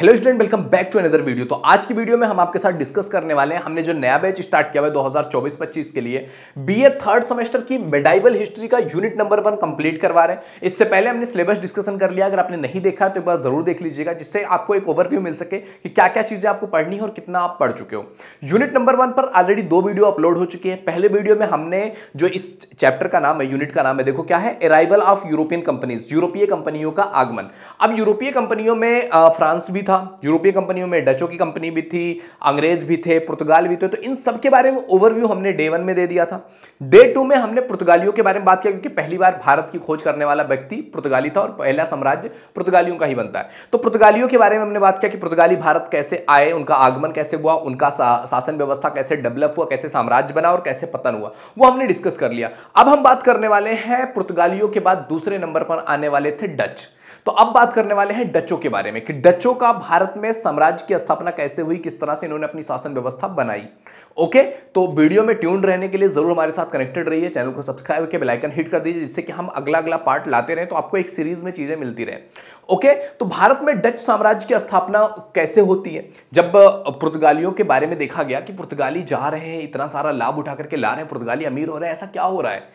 hello student welcome back to another video तो आज की वीडियो में हम आपके साथ डिस्कस करने वाले हैं हमने जो नया बैच स्टार्ट किया हुआ है 2024-25 के लिए बीए थर्ड सेमेस्टर की मेडाइवल हिस्ट्री का यूनिट नंबर वन कंप्लीट करवा रहे हैं इससे पहले हमने सिलेबस डिस्कशन कर लिया अगर आपने नहीं देखा तो एक बार जरूर देख लीजिएगा जिससे आपको एक ओवरव्यू मिल सके कि क्या क्या चीजें आपको पढ़नी है और कितना आप पढ़ चुके हो यूनिट नंबर वन पर ऑलरेडी दो वीडियो अपलोड हो चुकी है पहले वीडियो में हमने जो इस चैप्टर का नाम है यूनिट का नाम है देखो क्या है अराइवल ऑफ यूरोपियन कंपनीज यूरोपीय कंपनियों का आगमन अब यूरोपीय कंपनियों में फ्रांस भी था यूरोपीय कंपनियों में डचों की कंपनी भी थी अंग्रेज भी थे पुर्तगाल भी थे तो इन सब के बारे में ओवरव्यू हमने डे वन में दे दिया था डे टू में हमने पुर्तगालियों के बारे में बात किया क्योंकि पहली बार भारत की खोज करने वाला व्यक्ति पुर्तगाली था और पहला साम्राज्य पुर्तगालियों का ही बनता है तो पुर्तगालियों के बारे में हमने बात किया कि पुर्तगाली भारत कैसे आए उनका आगमन कैसे हुआ उनका शासन व्यवस्था कैसे डेवलप हुआ कैसे साम्राज्य बना और कैसे पतन हुआ वो हमने डिस्कस कर लिया अब हम बात करने वाले हैं पुर्तगालियों के बाद दूसरे नंबर पर आने वाले थे डच तो अब बात करने वाले हैं डचों के बारे में कि डचों का भारत में साम्राज्य की स्थापना कैसे हुई किस तरह से इन्होंने अपनी शासन व्यवस्था बनाई ओके तो वीडियो में ट्यून रहने के लिए जरूर हमारे साथ कनेक्टेड रहिए चैनल को सब्सक्राइब करके बेलाइकन हिट कर दीजिए जिससे कि हम अगला अगला पार्ट लाते रहे तो आपको एक सीरीज में चीजें मिलती रहे ओके तो भारत में डच साम्राज्य की स्थापना कैसे होती है जब पुर्तगालियों के बारे में देखा गया कि पुर्तगाली जा रहे हैं इतना सारा लाभ उठा करके ला रहे हैं पुर्तगाली अमीर हो रहे हैं ऐसा क्या हो रहा है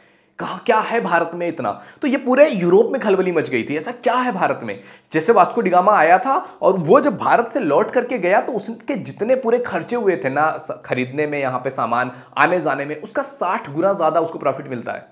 क्या है भारत में इतना तो ये पूरे यूरोप में खलबली मच गई थी ऐसा क्या है भारत में जैसे वास्को डिगामा आया था और वो जब भारत से लौट करके गया तो उसके जितने पूरे खर्चे हुए थे ना खरीदने में यहां पे सामान आने जाने में उसका साठ गुना ज़्यादा उसको प्रॉफिट मिलता है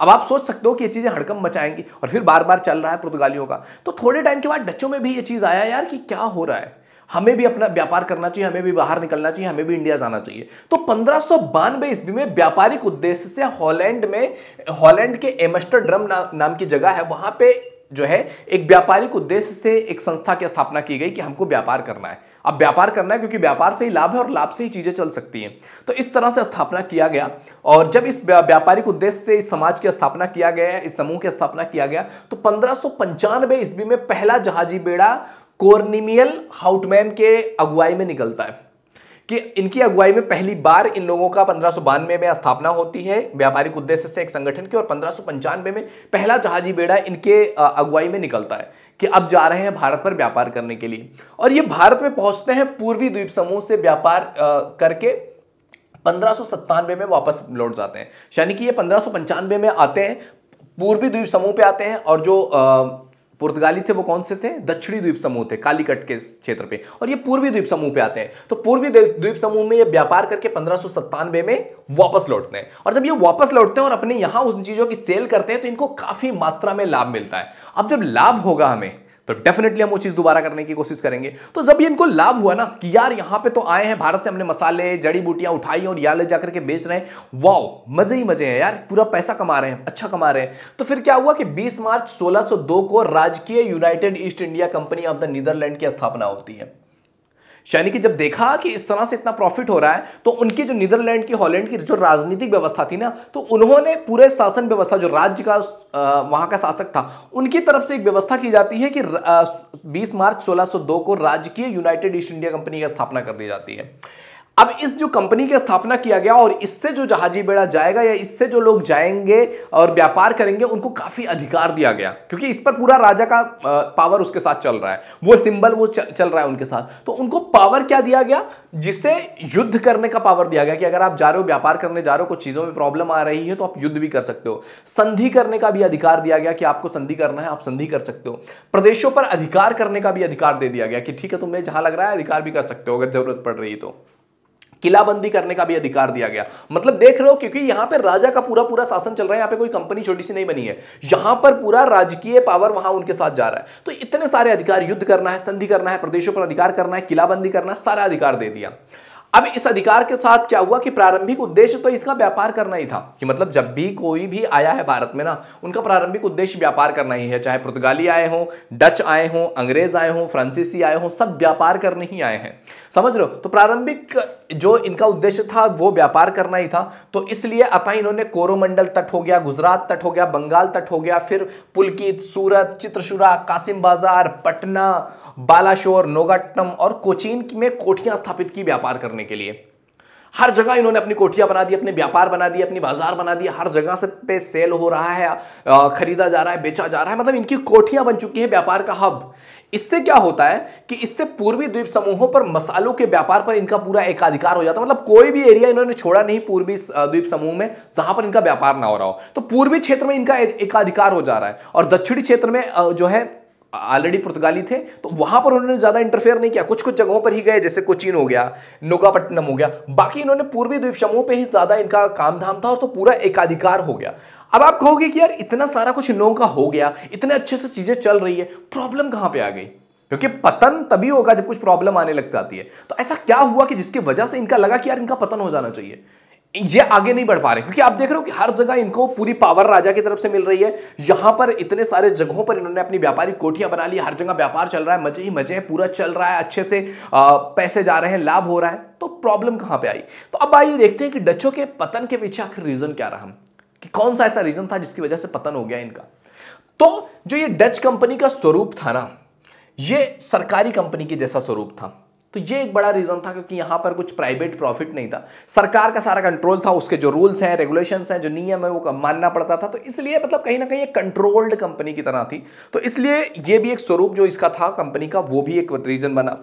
अब आप सोच सकते हो कि ये चीज़ें हड़कम मचाएंगी और फिर बार बार चल रहा है पुर्तगालियों का तो थोड़े टाइम के बाद डचों में भी ये चीज़ आया यार कि क्या हो रहा है हमें भी अपना व्यापार करना चाहिए हमें भी बाहर निकलना चाहिए हमें भी इंडिया जाना चाहिए तो पंद्रह ईस्वी में व्यापारिक उद्देश्य से हॉलैंड में हॉलैंड के एमस्टरड्रम ड्रम नाम की जगह है वहां पे जो है एक व्यापारिक उद्देश्य से एक संस्था की स्थापना की गई कि हमको व्यापार करना है अब व्यापार करना है क्योंकि व्यापार से ही लाभ है और लाभ से ही चीजें चल सकती हैं तो इस तरह से स्थापना किया गया और जब इस व्यापारिक उद्देश्य से इस समाज की स्थापना किया गया इस समूह की स्थापना किया गया तो पंद्रह ईस्वी में पहला जहाजी बेड़ा कोर्निमियल हाउटमैन के अगुवाई में निकलता है कि इनकी अगुवाई में पहली बार इन लोगों का पंद्रह में स्थापना होती है व्यापारिक उद्देश्य से एक संगठन की और पंद्रह में पहला जहाजी बेड़ा इनके अगुवाई में निकलता है कि अब जा रहे हैं भारत पर व्यापार करने के लिए और ये भारत में पहुंचते हैं पूर्वी द्वीप समूह से व्यापार करके पंद्रह में वापस लौट जाते हैं यानी कि ये पंद्रह में आते हैं पूर्वी द्वीप समूह पे आते हैं और जो पुर्तगाली थे वो कौन से थे दक्षिणी द्वीप समूह थे कालीकट के क्षेत्र पे और ये पूर्वी द्वीप समूह पे आते हैं तो पूर्वी द्वीप समूह में ये व्यापार करके पंद्रह में वापस लौटते हैं और जब ये वापस लौटते हैं और अपने यहां उन चीजों की सेल करते हैं तो इनको काफी मात्रा में लाभ मिलता है अब जब लाभ होगा हमें तो डेफिनेटली हम वो चीज़ दोबारा करने की कोशिश करेंगे तो जब ये इनको लाभ हुआ ना कि यार यहां पे तो आए हैं भारत से हमने मसाले जड़ी बूटियां उठाई और यहां ले जाकर के बेच रहे हैं वाओ मजे ही मजे हैं यार पूरा पैसा कमा रहे हैं अच्छा कमा रहे हैं तो फिर क्या हुआ कि बीस मार्च सोलह को राजकीय United East India Company of the Netherland की स्थापना होती है यानी कि जब देखा कि इस तरह से इतना प्रॉफिट हो रहा है तो उनकी जो नीदरलैंड की हॉलैंड की जो राजनीतिक व्यवस्था थी ना तो उन्होंने पूरे शासन व्यवस्था जो राज्य का वहां का शासक था उनकी तरफ से एक व्यवस्था की जाती है कि 20 मार्च 1602 को राजकीय यूनाइटेड ईस्ट इंडिया कंपनी की स्थापना कर दी जाती है अब इस जो कंपनी की स्थापना किया गया और इससे जो जहाजी बेड़ा जाएगा या इससे जो लोग जाएंगे और व्यापार करेंगे उनको काफी अधिकार दिया गया क्योंकि इस पर पूरा राजा का पावर उसके साथ चल रहा है वो सिंबल वो चल रहा है उनके साथ तो उनको पावर क्या दिया गया जिससे युद्ध करने का पावर दिया गया कि अगर आप जा रहे हो व्यापार करने जा रहे हो कुछ चीजों में प्रॉब्लम आ रही है तो आप युद्ध भी कर सकते हो संधि करने का भी अधिकार दिया गया कि आपको संधि करना है आप संधि कर सकते हो प्रदेशों पर अधिकार करने का भी अधिकार दे दिया गया कि ठीक है तुम्हें तो जहां लग रहा है अधिकार भी कर सकते हो अगर जरूरत पड़ रही है तो किलाबंदी करने का भी अधिकार दिया गया मतलब देख रहे हो क्योंकि यहां पर राजा का पूरा पूरा शासन चल रहा है यहां पे कोई कंपनी छोटी सी नहीं बनी है यहां पर पूरा राजकीय पावर वहां उनके साथ जा रहा है तो इतने सारे अधिकार युद्ध करना है संधि करना है प्रदेशों पर अधिकार करना है किलाबंदी करना है सारा अधिकार दे दिया अब इस अधिकार के साथ क्या हुआ कि प्रारंभिक उद्देश्य तो इसका व्यापार करना ही था कि मतलब जब भी कोई भी आया है भारत में ना उनका प्रारंभिक उद्देश्य व्यापार करना ही है चाहे पुर्तगाली आए हों डच आए हों अंग्रेज आए हों फ्रांसीसी आए हों सब व्यापार करने ही आए हैं समझ लो तो प्रारंभिक जो इनका उद्देश्य था वो व्यापार करना ही था तो इसलिए अतः इन्होंने कोरोमंडल तट हो गया गुजरात तट हो गया बंगाल तट हो गया फिर पुलकित सूरत चित्रशुरा कासिम बाजार पटना बालाशोर नोगाटम और कोचीन में कोठियां स्थापित की व्यापार करने करने के लिए हर जगह इन्होंने अपनी कोठियां बना दी अपने व्यापार बना दिए अपनी बाजार बना दिए हर जगह से पे सेल हो रहा है खरीदा जा रहा है बेचा जा रहा है मतलब इनकी कोठियां बन चुकी है व्यापार का हब इससे क्या होता है कि इससे पूर्वी द्वीप समूहों पर मसालों के व्यापार पर इनका पूरा एकाधिकार हो जाता है मतलब कोई भी एरिया इन्होंने छोड़ा नहीं पूर्वी द्वीप समूह में जहां पर इनका व्यापार ना हो रहा हो तो पूर्वी क्षेत्र में इनका एकाधिकार हो जा रहा है और दक्षिणी क्षेत्र में जो है ऑलरेडी पुर्तगाली थे तो वहां पर उन्होंने ज़्यादा इंटरफेयर नहीं किया कुछ कुछ जगहों पर ही गए जैसे कोचीन हो गया नोगापट्टनम हो गया बाकी इन्होंने पूर्वी द्वीप समूह पर ही ज़्यादा इनका काम धाम था और तो पूरा एकाधिकार हो गया अब आप कहोगे कि यार इतना सारा कुछ इन का हो गया इतने अच्छे से चीज़ें चल रही है प्रॉब्लम कहां पर आ गई क्योंकि पतन तभी होगा जब कुछ प्रॉब्लम आने लग जाती है तो ऐसा क्या हुआ कि जिसकी वजह से इनका लगा कि यार इनका पतन हो जाना चाहिए ये आगे नहीं बढ़ पा रहे क्योंकि आप देख रहे हो कि हर जगह इनको पूरी पावर राजा की तरफ से मिल रही है यहां पर इतने सारे जगहों पर इन्होंने अपनी व्यापारिक कोठियां बना ली हर जगह व्यापार चल रहा है मजे ही मजे पूरा चल रहा है अच्छे से आ, पैसे जा रहे हैं लाभ हो रहा है तो प्रॉब्लम कहां पर आई तो अब आइए देखते हैं कि डचों के पतन के पीछे आखिर रीजन क्या रहा कि कौन सा ऐसा रीजन था जिसकी वजह से पतन हो गया इनका तो जो ये डच कंपनी का स्वरूप था ना ये सरकारी कंपनी के जैसा स्वरूप था तो ये एक बड़ा रीज़न था क्योंकि यहां पर कुछ प्राइवेट प्रॉफिट नहीं था सरकार का सारा कंट्रोल था उसके जो रूल्स हैं रेगुलेशंस हैं जो नियम है वो मानना पड़ता था तो इसलिए मतलब कहीं ना कहीं एक कंट्रोल्ड कंपनी की तरह थी तो इसलिए ये भी एक स्वरूप जो इसका था कंपनी का वो भी एक रीज़न बना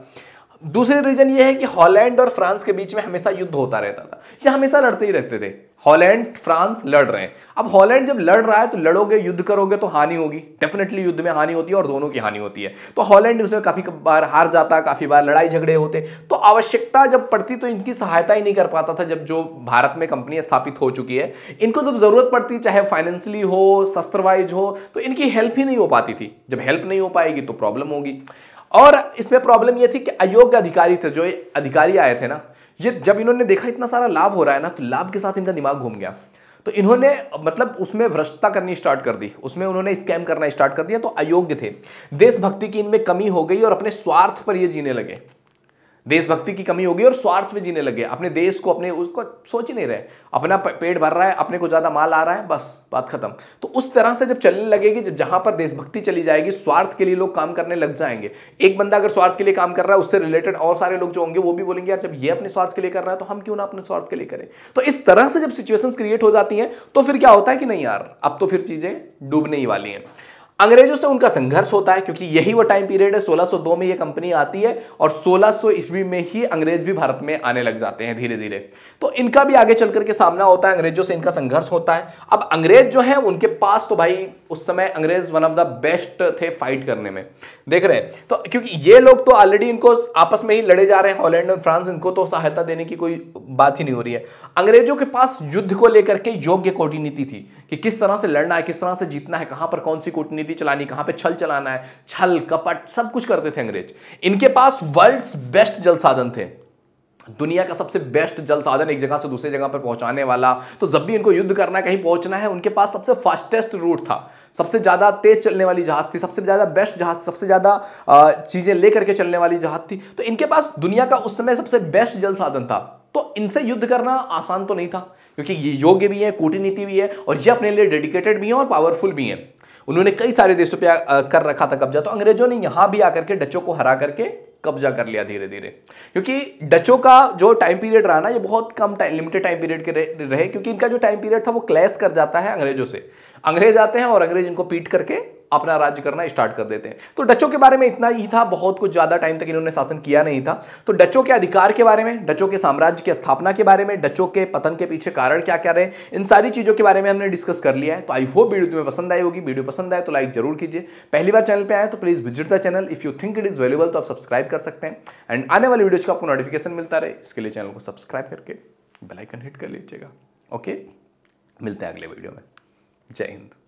दूसरे रीज़न ये है कि हॉलैंड और फ्रांस के बीच में हमेशा युद्ध होता रहता था या हमेशा लड़ते ही रहते थे हॉलैंड फ्रांस लड़ रहे हैं अब हॉलैंड जब लड़ रहा है तो लड़ोगे युद्ध करोगे तो हानि होगी डेफिनेटली युद्ध में हानि होती है और दोनों की हानि होती है तो हॉलैंड उसमें काफी बार हार जाता काफी बार लड़ाई झगड़े होते तो आवश्यकता जब पड़ती तो इनकी सहायता ही नहीं कर पाता था जब जो भारत में कंपनी स्थापित हो चुकी है इनको जब जरूरत पड़ती चाहे फाइनेंशियली हो शस्त्रवाइज हो तो इनकी हेल्प ही नहीं हो पाती थी जब हेल्प नहीं हो पाएगी तो प्रॉब्लम होगी और इसमें प्रॉब्लम यह थी कि अयोग्य अधिकारी थे जो अधिकारी आए थे ना ये जब इन्होंने देखा इतना सारा लाभ हो रहा है ना तो लाभ के साथ इनका दिमाग घूम गया तो इन्होंने मतलब उसमें भ्रष्टता करनी स्टार्ट कर दी उसमें उन्होंने स्कैम करना स्टार्ट कर दिया तो अयोग्य थे देशभक्ति की इनमें कमी हो गई और अपने स्वार्थ पर ये जीने लगे देशभक्ति की कमी होगी और स्वार्थ में जीने लगे अपने देश को अपने उसको सोच ही नहीं रहे अपना पेट भर रहा है अपने को ज़्यादा माल आ रहा है बस बात खत्म तो उस तरह से जब चलने लगेगी जब जहां पर देशभक्ति चली जाएगी स्वार्थ के लिए लोग काम करने लग जाएंगे एक बंदा अगर स्वार्थ के लिए काम कर रहा है उससे रिलेटेड और सारे लोग जो होंगे वो भी बोलेंगे यार जब ये अपने स्वार्थ के लिए कर रहा है तो हम क्यों ना अपने स्वार्थ के लिए करें तो इस तरह से जब सिचुएशन क्रिएट हो जाती है तो फिर क्या होता है कि नहीं यार अब तो फिर चीज़ें डूबने ही वाली हैं अंग्रेजों से उनका संघर्ष होता है क्योंकि यही वो टाइम पीरियड है 1602 में ये कंपनी आती है और 1600 ईस्वी में ही अंग्रेज भी भारत में आने लग जाते हैं धीरे धीरे तो इनका भी आगे चल करके सामना होता है अंग्रेजों से इनका संघर्ष होता है अब अंग्रेज जो है उनके पास तो भाई उस समय अंग्रेज वन ऑफ द बेस्ट थे फाइट करने में देख रहे हैं तो क्योंकि ये लोग तो ऑलरेडी इनको आपस में ही लड़े जा रहे हैं हॉलैंड और फ्रांस इनको तो सहायता देने की कोई बात ही नहीं हो रही है अंग्रेजों के पास युद्ध को लेकर के योग्य कोटी नीति थी कि किस तरह से लड़ना है किस तरह से जीतना है कहां पर कौन सी कूटनीति चलानी कहां पर छल चलाना है छल कपट सब कुछ करते थे अंग्रेज इनके पास वर्ल्ड बेस्ट जल साधन थे दुनिया का सबसे बेस्ट जल साधन एक जगह से दूसरी जगह पर पहुंचाने वाला तो जब भी इनको युद्ध करना कहीं पहुंचना है उनके पास सबसे फास्टेस्ट रूट था सबसे ज़्यादा तेज चलने वाली जहाज थी सबसे ज़्यादा बेस्ट जहाज सबसे ज़्यादा चीज़ें लेकर के चलने वाली जहाज थी तो इनके पास दुनिया का उस समय सबसे बेस्ट जल साधन था तो इनसे युद्ध करना आसान तो नहीं था क्योंकि ये योग्य भी है कूटनीति भी है और ये अपने लिए डेडिकेटेड भी हैं और पावरफुल भी हैं उन्होंने कई सारे देशों पर कर रखा था कब्जा तो अंग्रेजों ने यहां भी आकर के डचों को हरा करके कब्जा कर लिया धीरे धीरे क्योंकि डचों का जो टाइम पीरियड रहा ना ये बहुत कम टाइम लिमिटेड टाइम पीरियड के रहे क्योंकि इनका जो टाइम पीरियड था वो क्लैश कर जाता है अंग्रेजों से अंग्रेज आते हैं और अंग्रेज इनको पीट करके अपना राज्य करना स्टार्ट कर देते हैं तो डचों के बारे में इतना ही था बहुत कुछ ज़्यादा टाइम तक इन्होंने शासन किया नहीं था तो डचों के अधिकार के बारे में डचों के साम्राज्य की स्थापना के बारे में डचों के पतन के पीछे कारण क्या क्या रहे इन सारी चीज़ों के बारे में हमने डिस्कस कर लिया है तो आई होप वीडियो तुम्हें पसंद आई होगी वीडियो पसंद आए तो लाइक जरूर कीजिए पहली बार चैनल पर आए तो please visit the channel if you think it is valuable तो आप सब्सक्राइब कर सकते हैं एंड आने वाले वीडियो का आपको नोटिफिकेशन मिलता रहे इसके लिए चैनल को सब्सक्राइब करके बेलाइकन हिट कर लीजिएगा ओके मिलते हैं अगले वीडियो में जय हिंद